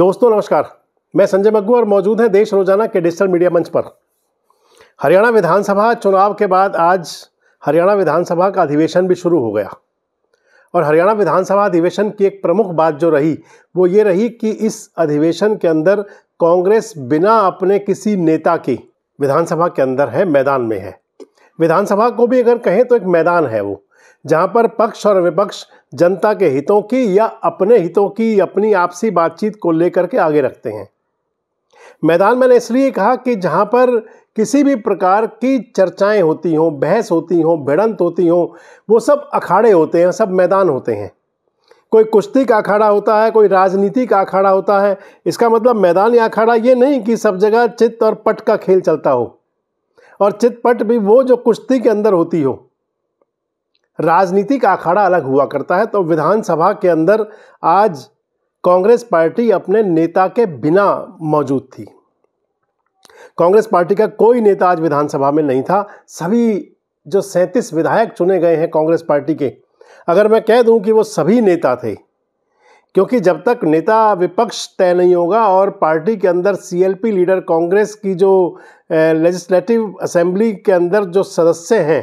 दोस्तों नमस्कार मैं संजय मग्गू और मौजूद हैं देश रोजाना के डिजिटल मीडिया मंच पर हरियाणा विधानसभा चुनाव के बाद आज हरियाणा विधानसभा का अधिवेशन भी शुरू हो गया और हरियाणा विधानसभा अधिवेशन की एक प्रमुख बात जो रही वो ये रही कि इस अधिवेशन के अंदर कांग्रेस बिना अपने किसी नेता के विधानसभा के अंदर है मैदान में है विधानसभा को भी अगर कहें तो एक मैदान है वो जहाँ पर पक्ष और विपक्ष जनता के हितों की या अपने हितों की अपनी आपसी बातचीत को लेकर के आगे रखते हैं मैदान मैंने इसलिए कहा कि जहाँ पर किसी भी प्रकार की चर्चाएं होती हों बहस होती हों भिड़ंत होती हों वो सब अखाड़े होते हैं सब मैदान होते हैं कोई कुश्ती का अखाड़ा होता है कोई राजनीति का अखाड़ा होता है इसका मतलब मैदान या अखाड़ा ये नहीं कि सब जगह चित्त और पट का खेल चलता हो और चित्त पट भी वो जो कुश्ती के अंदर होती हो राजनीति का अखाड़ा अलग हुआ करता है तो विधानसभा के अंदर आज कांग्रेस पार्टी अपने नेता के बिना मौजूद थी कांग्रेस पार्टी का कोई नेता आज विधानसभा में नहीं था सभी जो सैंतीस विधायक चुने गए हैं कांग्रेस पार्टी के अगर मैं कह दूं कि वो सभी नेता थे क्योंकि जब तक नेता विपक्ष तय नहीं होगा और पार्टी के अंदर सीएलपी लीडर कांग्रेस की जो लेजिस्लेटिव असेंबली के अंदर जो सदस्य हैं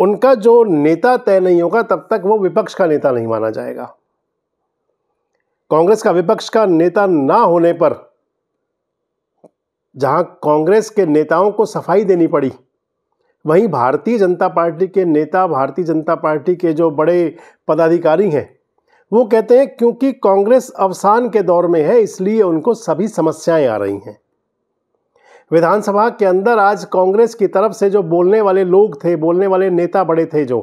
उनका जो नेता तय नहीं होगा तब तक वो विपक्ष का नेता नहीं माना जाएगा कांग्रेस का विपक्ष का नेता ना होने पर जहां कांग्रेस के नेताओं को सफाई देनी पड़ी वहीं भारतीय जनता पार्टी के नेता भारतीय जनता पार्टी के जो बड़े पदाधिकारी हैं वो कहते हैं क्योंकि कांग्रेस अवसान के दौर में है इसलिए उनको सभी समस्याएं आ रही हैं विधानसभा के अंदर आज कांग्रेस की तरफ से जो बोलने वाले लोग थे बोलने वाले नेता बड़े थे जो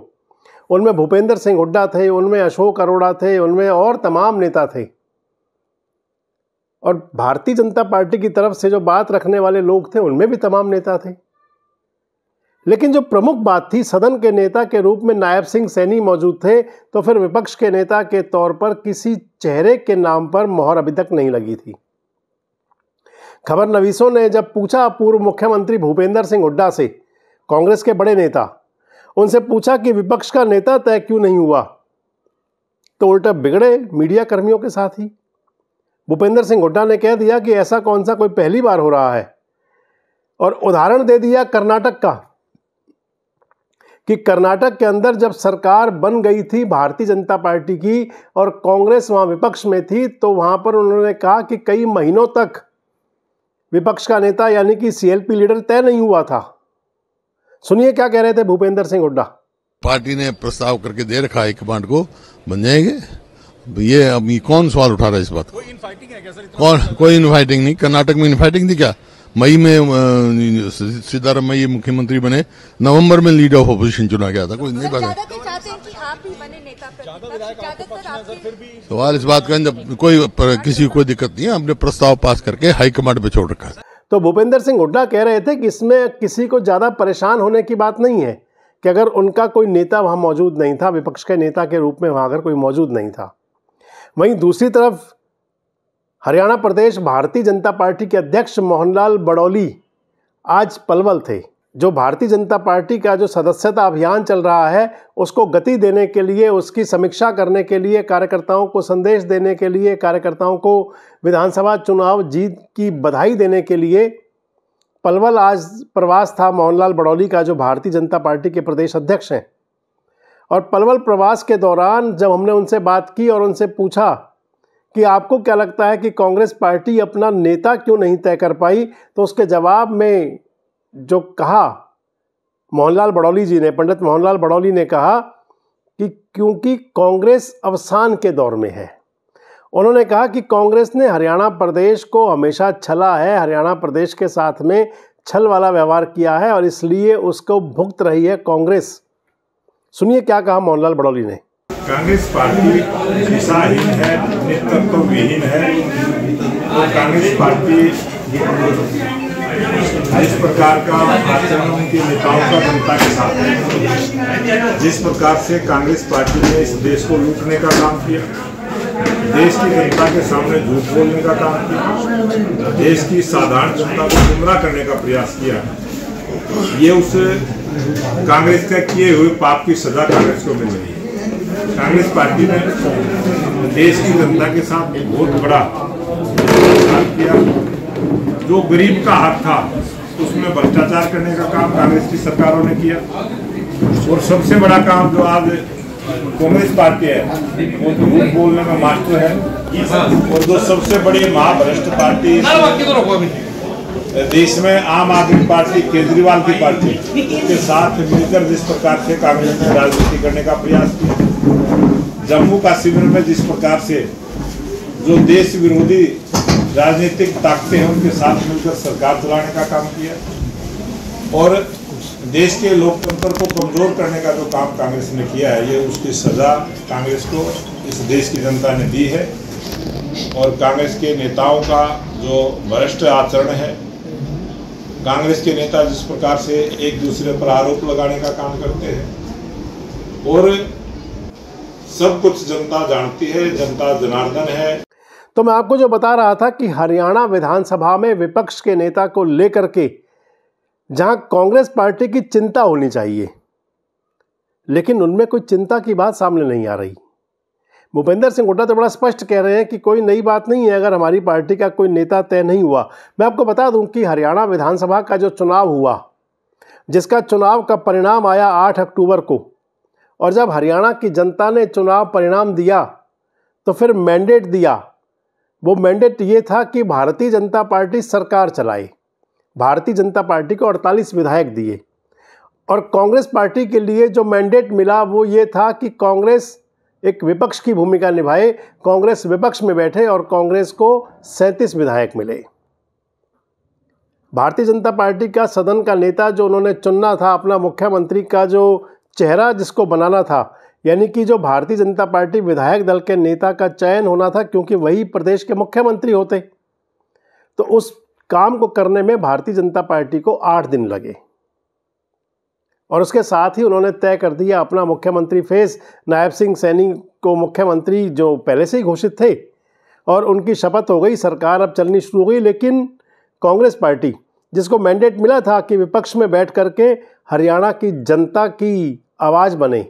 उनमें भूपेंद्र सिंह हुड्डा थे उनमें अशोक अरोड़ा थे उनमें और तमाम नेता थे और भारतीय जनता पार्टी की तरफ से जो बात रखने वाले लोग थे उनमें भी तमाम नेता थे लेकिन जो प्रमुख बात थी सदन के नेता के रूप में नायब सिंह सैनी मौजूद थे तो फिर विपक्ष के नेता के तौर पर किसी चेहरे के नाम पर मोहर अभी तक नहीं लगी थी खबर नवीसों ने जब पूछा पूर्व मुख्यमंत्री भूपेंद्र सिंह हुड्डा से कांग्रेस के बड़े नेता उनसे पूछा कि विपक्ष का नेता तय क्यों नहीं हुआ तो उल्टा बिगड़े मीडिया कर्मियों के साथ ही भूपेंद्र सिंह हुड्डा ने कह दिया कि ऐसा कौन सा कोई पहली बार हो रहा है और उदाहरण दे दिया कर्नाटक का कि कर्नाटक के अंदर जब सरकार बन गई थी भारतीय जनता पार्टी की और कांग्रेस वहाँ विपक्ष में थी तो वहाँ पर उन्होंने कहा कि कई महीनों तक विपक्ष का नेता यानी कि सीएलपी लीडर तय नहीं हुआ था सुनिए क्या कह रहे थे भूपेंद्र सिंह हुड्डा पार्टी ने प्रस्ताव करके दे रखा है कमांड को बन जाएंगे ये अब ये कौन सवाल उठा रहा है इस बात है क्या सर कौन कोई इनफाइटिंग नहीं कर्नाटक में इनफाइटिंग थी क्या मई में सीताराम मई मुख्यमंत्री बने नवंबर में लीडर ऑफ अपोजिशन चुना गया था कोई नहीं मतलब पता तो तो सवाल इस बात का जब कोई किसी कोई दिक्कत नहीं है हमने प्रस्ताव पास करके हाईकमांड पे छोड़ रखा है तो भूपेंद्र सिंह हुड्डा कह रहे थे कि इसमें किसी को ज़्यादा परेशान होने की बात नहीं है कि अगर उनका कोई नेता वहां मौजूद नहीं था विपक्ष के नेता के रूप में वहां अगर कोई मौजूद नहीं था वहीं दूसरी तरफ हरियाणा प्रदेश भारतीय जनता पार्टी के अध्यक्ष मोहनलाल बड़ौली आज पलवल थे जो भारतीय जनता पार्टी का जो सदस्यता अभियान चल रहा है उसको गति देने के लिए उसकी समीक्षा करने के लिए कार्यकर्ताओं को संदेश देने के लिए कार्यकर्ताओं को विधानसभा चुनाव जीत की बधाई देने के लिए पलवल आज प्रवास था मोहनलाल बड़ौली का जो भारतीय जनता पार्टी के प्रदेश अध्यक्ष हैं और पलवल प्रवास के दौरान जब हमने उनसे बात की और उनसे पूछा कि आपको क्या लगता है कि कांग्रेस पार्टी अपना नेता क्यों नहीं तय कर पाई तो उसके जवाब में जो कहा मोहनलाल बड़ौली जी ने पंडित मोहनलाल बड़ौली ने कहा कि क्योंकि कांग्रेस अवसान के दौर में है उन्होंने कहा कि कांग्रेस ने हरियाणा प्रदेश को हमेशा छला है हरियाणा प्रदेश के साथ में छल वाला व्यवहार किया है और इसलिए उसको भुगत रही है कांग्रेस सुनिए क्या कहा मोहनलाल बड़ौली ने कांग्रेस पार्टी दिशाहीन है नेतृत्व विहीन है और तो कांग्रेस पार्टी इस प्रकार का आचरण उनके नेताओं का जनता के साथ है जिस प्रकार से कांग्रेस पार्टी ने इस देश को लूटने का काम किया देश की जनता के सामने झूठ बोलने का काम किया देश की साधारण जनता को गुमराह करने का प्रयास किया ये उस कांग्रेस का किए हुए पाप की सजा कांग्रेस को मिल रही है कांग्रेस पार्टी ने देश की जनता के साथ बहुत बड़ा किया जो गरीब का हक था उसमें भ्रष्टाचार करने का काम कांग्रेस की सरकारों ने किया और सबसे बड़ा काम जो आज कांग्रेस पार्टी है वो तो झूठ बोलने का मास्टर है और जो सबसे बड़ी महाभ्रष्ट पार्टी देश में आम आदमी पार्टी केजरीवाल की पार्टी उसके साथ मिलकर जिस प्रकार से कांग्रेस ने राजनीति करने का प्रयास किया जम्मू कश्मीर में जिस प्रकार से जो देश विरोधी राजनीतिक ताकतें हैं उनके साथ मिलकर सरकार चलाने का काम किया और देश के लोकतंत्र को कमजोर करने का जो काम कांग्रेस ने किया है ये उसकी सजा कांग्रेस को इस देश की जनता ने दी है और कांग्रेस के नेताओं का जो भ्रष्ट आचरण है कांग्रेस के नेता जिस प्रकार से एक दूसरे पर आरोप लगाने का काम करते हैं और सब कुछ जनता जानती है जनता जनार्दन है तो मैं आपको जो बता रहा था कि हरियाणा विधानसभा में विपक्ष के नेता को लेकर के जहां कांग्रेस पार्टी की चिंता होनी चाहिए लेकिन उनमें कोई चिंता की बात सामने नहीं आ रही भूपेंद्र सिंह हुड्डा तो बड़ा स्पष्ट कह रहे हैं कि कोई नई बात नहीं है अगर हमारी पार्टी का कोई नेता तय नहीं हुआ मैं आपको बता दूं कि हरियाणा विधानसभा का जो चुनाव हुआ जिसका चुनाव का परिणाम आया 8 अक्टूबर को और जब हरियाणा की जनता ने चुनाव परिणाम दिया तो फिर मैंडेट दिया वो मैंडेट ये था कि भारतीय जनता पार्टी सरकार चलाए भारतीय जनता पार्टी को 48 विधायक दिए और कांग्रेस पार्टी के लिए जो मैंडेट मिला वो ये था कि कांग्रेस एक विपक्ष की भूमिका निभाए कांग्रेस विपक्ष में बैठे और कांग्रेस को सैंतीस विधायक मिले भारतीय जनता पार्टी का सदन का नेता जो उन्होंने चुनना था अपना मुख्यमंत्री का जो चेहरा जिसको बनाना था यानी कि जो भारतीय जनता पार्टी विधायक दल के नेता का चयन होना था क्योंकि वही प्रदेश के मुख्यमंत्री होते तो उस काम को करने में भारतीय जनता पार्टी को आठ दिन लगे और उसके साथ ही उन्होंने तय कर दिया अपना मुख्यमंत्री फेस नायब सिंह सैनी को मुख्यमंत्री जो पहले से ही घोषित थे और उनकी शपथ हो गई सरकार अब चलनी शुरू हो गई लेकिन कांग्रेस पार्टी जिसको मैंडेट मिला था कि विपक्ष में बैठ करके हरियाणा की जनता की आवाज़ बने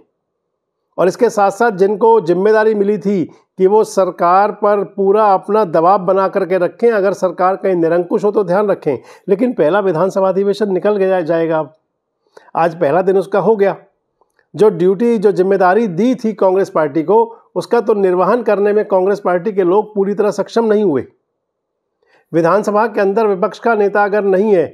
और इसके साथ साथ जिनको जिम्मेदारी मिली थी कि वो सरकार पर पूरा अपना दबाव बना करके रखें अगर सरकार कहीं निरंकुश हो तो ध्यान रखें लेकिन पहला विधानसभा अधिवेशन निकल गया जाएगा अब आज पहला दिन उसका हो गया जो ड्यूटी जो जिम्मेदारी दी थी कांग्रेस पार्टी को उसका तो निर्वहन करने में कांग्रेस पार्टी के लोग पूरी तरह सक्षम नहीं हुए विधानसभा के अंदर विपक्ष का नेता अगर नहीं है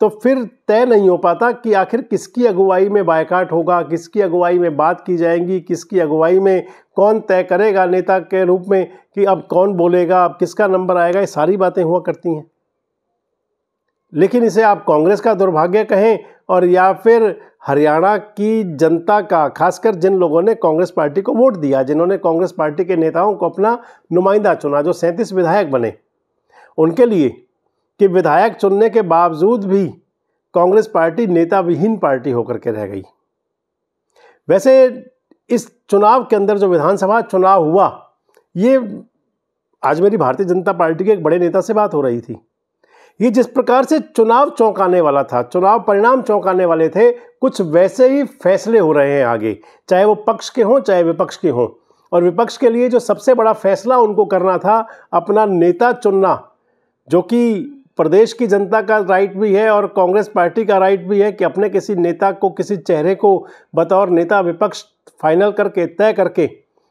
तो फिर तय नहीं हो पाता कि आखिर किसकी अगुवाई में बायकाट होगा किसकी अगुवाई में बात की जाएंगी किसकी अगुवाई में कौन तय करेगा नेता के रूप में कि अब कौन बोलेगा अब किसका नंबर आएगा ये सारी बातें हुआ करती हैं लेकिन इसे आप कांग्रेस का दुर्भाग्य कहें और या फिर हरियाणा की जनता का खासकर जिन लोगों ने कांग्रेस पार्टी को वोट दिया जिन्होंने कांग्रेस पार्टी के नेताओं को अपना नुमाइंदा चुना जो सैंतीस विधायक बने उनके लिए कि विधायक चुनने के बावजूद भी कांग्रेस पार्टी नेता विहीन पार्टी होकर के रह गई वैसे इस चुनाव के अंदर जो विधानसभा चुनाव हुआ ये आज मेरी भारतीय जनता पार्टी के एक बड़े नेता से बात हो रही थी ये जिस प्रकार से चुनाव चौंकाने वाला था चुनाव परिणाम चौंकाने वाले थे कुछ वैसे ही फैसले हो रहे हैं आगे चाहे वो पक्ष के हों चाहे विपक्ष के हों और विपक्ष के लिए जो सबसे बड़ा फैसला उनको करना था अपना नेता चुनना जो कि प्रदेश की जनता का राइट भी है और कांग्रेस पार्टी का राइट भी है कि अपने किसी नेता को किसी चेहरे को बतौर नेता विपक्ष फाइनल करके तय करके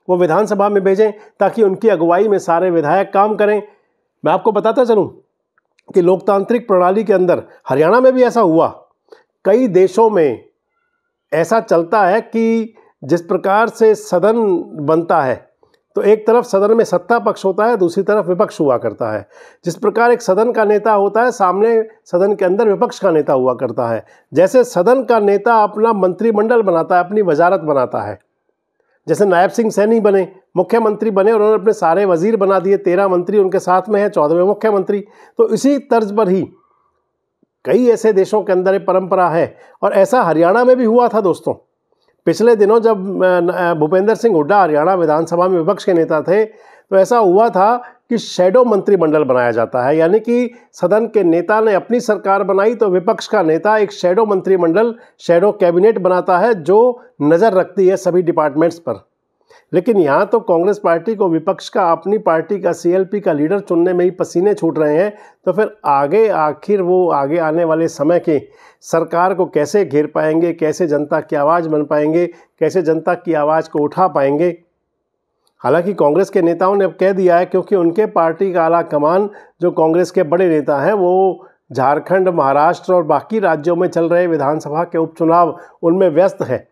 वो विधानसभा में भेजें ताकि उनकी अगुवाई में सारे विधायक काम करें मैं आपको बताता चलूँ कि लोकतांत्रिक प्रणाली के अंदर हरियाणा में भी ऐसा हुआ कई देशों में ऐसा चलता है कि जिस प्रकार से सदन बनता है तो एक तरफ सदन में सत्ता पक्ष होता है दूसरी तरफ विपक्ष हुआ करता है जिस प्रकार एक सदन का नेता होता है सामने सदन के अंदर विपक्ष का नेता हुआ करता है जैसे सदन का नेता अपना मंत्रिमंडल बनाता है अपनी वजारत बनाता है जैसे नायब सिंह सैनी बने मुख्यमंत्री बने और उन्होंने अपने सारे वजीर बना दिए तेरह मंत्री उनके साथ में है चौदहवें मुख्यमंत्री तो इसी तर्ज पर ही कई ऐसे देशों के अंदर परंपरा है और ऐसा हरियाणा में भी हुआ था दोस्तों पिछले दिनों जब भूपेंद्र सिंह हुड्डा हरियाणा विधानसभा में विपक्ष के नेता थे तो ऐसा हुआ था कि शेडो मंत्रिमंडल बनाया जाता है यानी कि सदन के नेता ने अपनी सरकार बनाई तो विपक्ष का नेता एक शेडो मंत्रिमंडल शेडो कैबिनेट बनाता है जो नज़र रखती है सभी डिपार्टमेंट्स पर लेकिन यहाँ तो कांग्रेस पार्टी को विपक्ष का अपनी पार्टी का सीएलपी का लीडर चुनने में ही पसीने छूट रहे हैं तो फिर आगे आखिर वो आगे आने वाले समय के सरकार को कैसे घेर पाएंगे कैसे जनता की आवाज़ बन पाएंगे कैसे जनता की आवाज़ को उठा पाएंगे हालांकि कांग्रेस के नेताओं ने अब कह दिया है क्योंकि उनके पार्टी का आला कमान जो कांग्रेस के बड़े नेता हैं वो झारखंड महाराष्ट्र और बाकी राज्यों में चल रहे विधानसभा के उपचुनाव उनमें व्यस्त है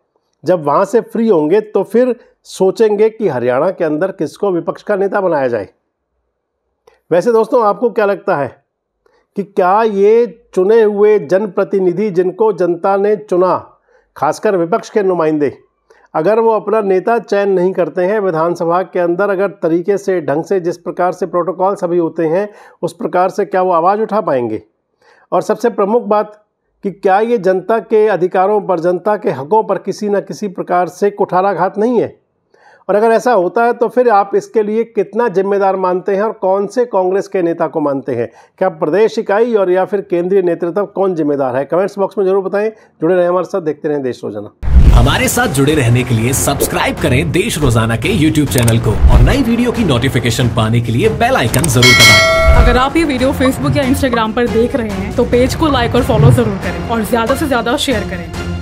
जब वहाँ से फ्री होंगे तो फिर सोचेंगे कि हरियाणा के अंदर किसको विपक्ष का नेता बनाया जाए वैसे दोस्तों आपको क्या लगता है कि क्या ये चुने हुए जनप्रतिनिधि जिनको जनता ने चुना खासकर विपक्ष के नुमाइंदे अगर वो अपना नेता चयन नहीं करते हैं विधानसभा के अंदर अगर तरीके से ढंग से जिस प्रकार से प्रोटोकॉल सभी होते हैं उस प्रकार से क्या वो आवाज़ उठा पाएंगे और सबसे प्रमुख बात कि क्या ये जनता के अधिकारों पर जनता के हकों पर किसी न किसी प्रकार से कुठाराघात नहीं है और अगर ऐसा होता है तो फिर आप इसके लिए कितना जिम्मेदार मानते हैं और कौन से कांग्रेस के नेता को मानते हैं क्या प्रदेश इकाई और या फिर केंद्रीय नेतृत्व कौन जिम्मेदार है कमेंट्स बॉक्स में जरूर बताएं जुड़े रहें हमारे साथ देखते रहें देश रोजाना हमारे साथ जुड़े रहने के लिए सब्सक्राइब करें देश रोजाना के यूट्यूब चैनल को और नई वीडियो की नोटिफिकेशन पाने के लिए बेल आइकन जरूर दबाएं। अगर आप ये वीडियो फेसबुक या इंस्टाग्राम पर देख रहे हैं तो पेज को लाइक और फॉलो जरूर करें और ज्यादा से ज्यादा शेयर करें